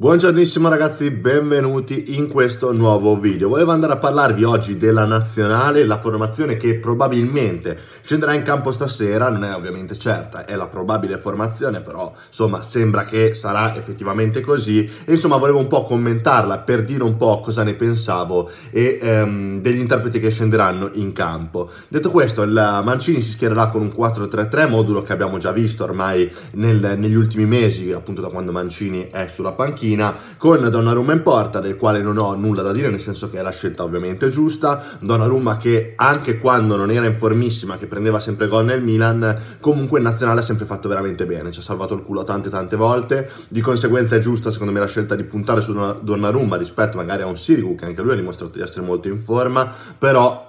Buongiornissimo ragazzi, benvenuti in questo nuovo video. Volevo andare a parlarvi oggi della nazionale, la formazione che probabilmente scenderà in campo stasera, non è ovviamente certa, è la probabile formazione, però insomma sembra che sarà effettivamente così. E, insomma volevo un po' commentarla per dire un po' cosa ne pensavo e ehm, degli interpreti che scenderanno in campo. Detto questo, il Mancini si schiererà con un 4-3-3, modulo che abbiamo già visto ormai nel, negli ultimi mesi, appunto da quando Mancini è sulla panchina panchina con Donnarumma in porta, del quale non ho nulla da dire, nel senso che è la scelta ovviamente giusta. Donnarumma che anche quando non era in formissima, che prendeva sempre gol nel Milan, comunque in nazionale ha sempre fatto veramente bene, ci ha salvato il culo tante tante volte, di conseguenza è giusta secondo me la scelta di puntare su Donnarumma rispetto magari a un Sirigu che anche lui ha dimostrato di essere molto in forma, però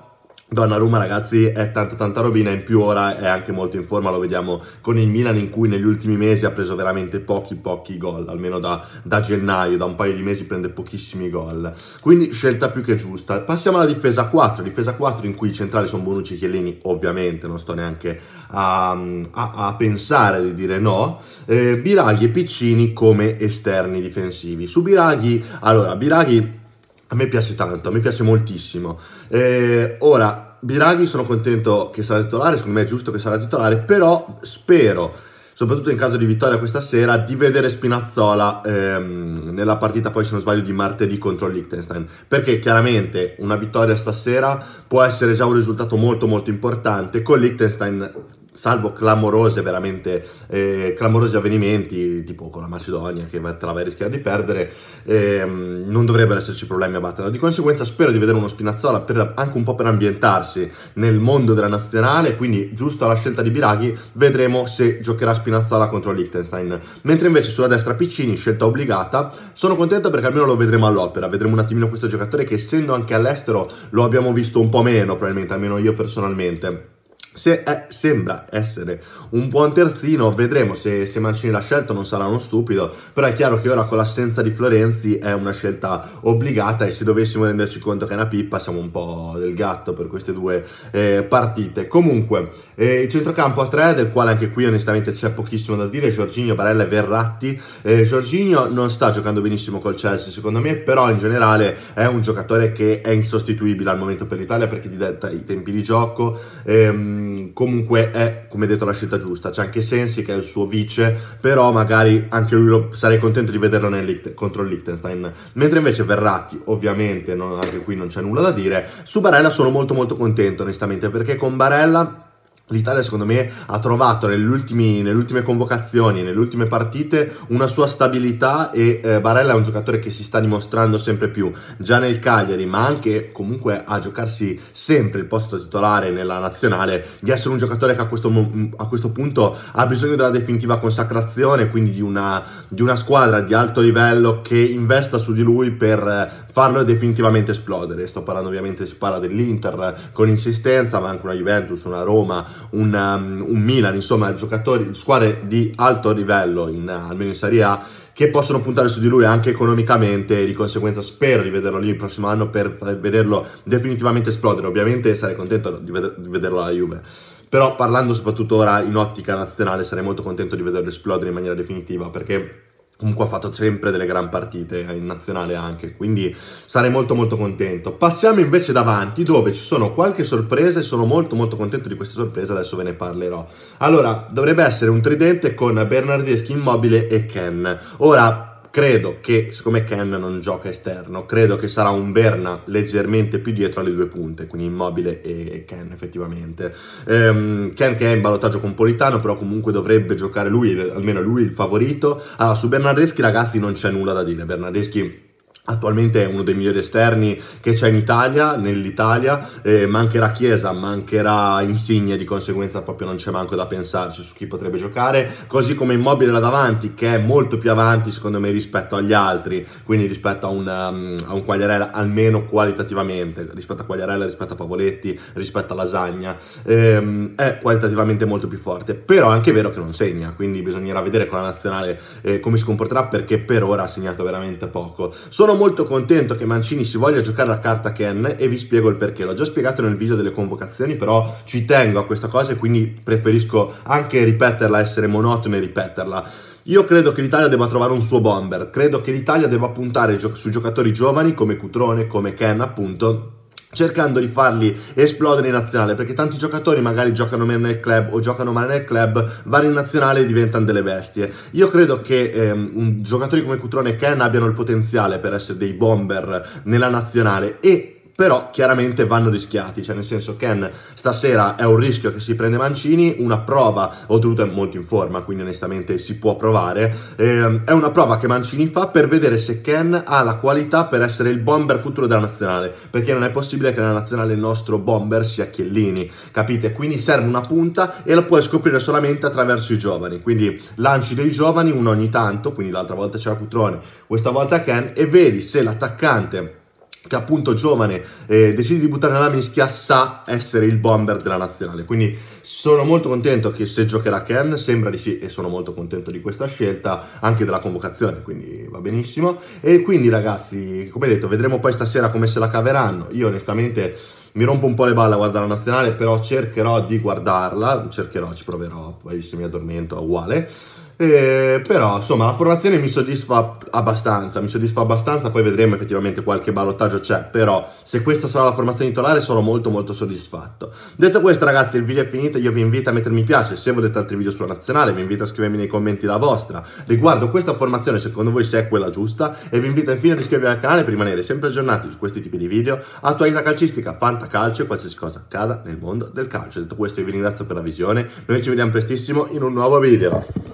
Donnarumma ragazzi è tanta tanta robina in più ora è anche molto in forma lo vediamo con il Milan in cui negli ultimi mesi ha preso veramente pochi pochi gol almeno da, da gennaio da un paio di mesi prende pochissimi gol quindi scelta più che giusta passiamo alla difesa 4 difesa 4 in cui i centrali sono Bonucci e Chiellini ovviamente non sto neanche a, a, a pensare di dire no eh, Biraghi e Piccini come esterni difensivi su Biraghi allora Biraghi a me piace tanto, a me piace moltissimo. Eh, ora, Biraghi sono contento che sarà titolare, secondo me è giusto che sarà titolare, però spero, soprattutto in caso di vittoria questa sera, di vedere Spinazzola ehm, nella partita poi, se non sbaglio, di martedì contro Liechtenstein. Perché chiaramente una vittoria stasera può essere già un risultato molto molto importante. Con Liechtenstein salvo clamorose, veramente eh, clamorosi avvenimenti, tipo con la Macedonia che te la vai a rischiare di perdere, ehm, non dovrebbero esserci problemi a batterla. Di conseguenza spero di vedere uno Spinazzola per, anche un po' per ambientarsi nel mondo della nazionale, quindi giusto alla scelta di Biraghi vedremo se giocherà Spinazzola contro Liechtenstein. Mentre invece sulla destra Piccini, scelta obbligata, sono contento perché almeno lo vedremo all'opera, vedremo un attimino questo giocatore che essendo anche all'estero lo abbiamo visto un po' meno probabilmente, almeno io personalmente. Se è, eh, sembra essere un buon terzino, vedremo se, se, Mancini l'ha scelto, non sarà uno stupido, però è chiaro che ora con l'assenza di Florenzi è una scelta obbligata e se dovessimo renderci conto che è una pippa siamo un po' del gatto per queste due eh, partite. Comunque, eh, il centrocampo a tre, del quale anche qui onestamente c'è pochissimo da dire, Giorginio, Barella e Verratti. Eh, Giorginio non sta giocando benissimo col Chelsea secondo me, però in generale è un giocatore che è insostituibile al momento per l'Italia perché ti dà i tempi di gioco. Ehm, Ehm, comunque è, come detto, la scelta giusta. C'è anche Sensi che è il suo vice, però magari anche lui lo, sarei contento di vederlo nel, contro il Liechtenstein. Mentre invece Verratti, ovviamente, no, anche qui non c'è nulla da dire, su Barella sono molto molto contento onestamente perché con Barella L'Italia secondo me ha trovato nelle ultime convocazioni, nelle ultime partite una sua stabilità e eh, Barella è un giocatore che si sta dimostrando sempre più, già nel Cagliari ma anche comunque a giocarsi sempre il posto titolare nella nazionale, di essere un giocatore che a questo, mm, a questo punto ha bisogno della definitiva consacrazione, quindi di una, di una squadra di alto livello che investa su di lui per eh, farlo definitivamente esplodere. Sto parlando ovviamente, si parla dell'Inter eh, con insistenza ma anche una Juventus, una Roma un, um, un Milan, insomma, giocatori, squadre di alto livello, in, almeno in Serie A, che possono puntare su di lui anche economicamente e di conseguenza spero di vederlo lì il prossimo anno per vederlo definitivamente esplodere. Ovviamente sarei contento di, ved- di vederlo alla Juve però parlando soprattutto ora in ottica nazionale sarei molto contento di vederlo esplodere in maniera definitiva perché comunque ha fatto sempre delle gran partite in nazionale anche, quindi sarei molto molto contento. Passiamo invece davanti dove ci sono qualche sorpresa e sono molto molto contento di queste sorprese, adesso ve ne parlerò. Allora, dovrebbe essere un tridente con Bernardeschi, Immobile e Ken. Ora, credo che, siccome Ken non gioca esterno, credo che sarà un Berna leggermente più dietro alle due punte, quindi Immobile e Ken effettivamente. Ehm, Ken che è in ballottaggio con Politano, però comunque dovrebbe giocare lui, almeno lui il favorito. Allora, su Bernardeschi ragazzi non c'è nulla da dire, Bernardeschi Attualmente è uno dei migliori esterni che c'è in Italia, nell'Italia, eh, mancherà Chiesa, mancherà Insigne, di conseguenza proprio non c'è manco da pensarci su chi potrebbe giocare, così come Immobile là davanti che è molto più avanti secondo me rispetto agli altri, quindi rispetto a un, um, a un Quagliarella almeno qualitativamente, rispetto a Quagliarella, rispetto a Pavoletti, rispetto a Lasagna, ehm, è qualitativamente molto più forte, però è anche vero che non segna, quindi bisognerà vedere con la nazionale eh, come si comporterà perché per ora ha segnato veramente poco. Sono molto contento che Mancini si voglia giocare la carta Ken e vi spiego il perché. L'ho già spiegato nel video delle convocazioni, però ci tengo a questa cosa e quindi preferisco anche ripeterla, essere monotono e ripeterla. Io credo che l'Italia debba trovare un suo bomber, credo che l'Italia debba puntare su giocatori giovani come Cutrone, come Ken appunto, cercando di farli esplodere in nazionale perché tanti giocatori magari giocano meno nel club o giocano male nel club vanno in nazionale e diventano delle bestie io credo che ehm, giocatori come Cutrone e Ken abbiano il potenziale per essere dei bomber nella nazionale e però chiaramente vanno rischiati, cioè nel senso Ken stasera è un rischio che si prende Mancini, una prova, oltretutto è molto in forma, quindi onestamente si può provare, eh, è una prova che Mancini fa per vedere se Ken ha la qualità per essere il bomber futuro della nazionale, perché non è possibile che nella nazionale il nostro bomber sia Chiellini, capite? Quindi serve una punta e la puoi scoprire solamente attraverso i giovani, quindi lanci dei giovani, uno ogni tanto, quindi l'altra volta c'era Cutrone, questa volta Ken, e vedi se l'attaccante che appunto giovane eh, decide di buttare nella mischia sa essere il bomber della nazionale. Quindi sono molto contento che se giocherà Kern, sembra di sì e sono molto contento di questa scelta, anche della convocazione, quindi va benissimo. E quindi ragazzi, come detto, vedremo poi stasera come se la caveranno. Io onestamente mi rompo un po' le balle a guardare la nazionale, però cercherò di guardarla, cercherò, ci proverò, poi se mi addormento è uguale. Eh, però insomma la formazione mi soddisfa abbastanza, mi soddisfa abbastanza, poi vedremo effettivamente qualche ballottaggio c'è, però se questa sarà la formazione titolare sono molto molto soddisfatto. Detto questo ragazzi il video è finito, io vi invito a mettermi mi piace, se volete altri video sulla nazionale vi invito a scrivermi nei commenti la vostra riguardo questa formazione secondo voi se è quella giusta e vi invito infine ad iscrivervi al canale per rimanere sempre aggiornati su questi tipi di video, attualità calcistica, fantacalcio e qualsiasi cosa accada nel mondo del calcio. Detto questo io vi ringrazio per la visione, noi ci vediamo prestissimo in un nuovo video.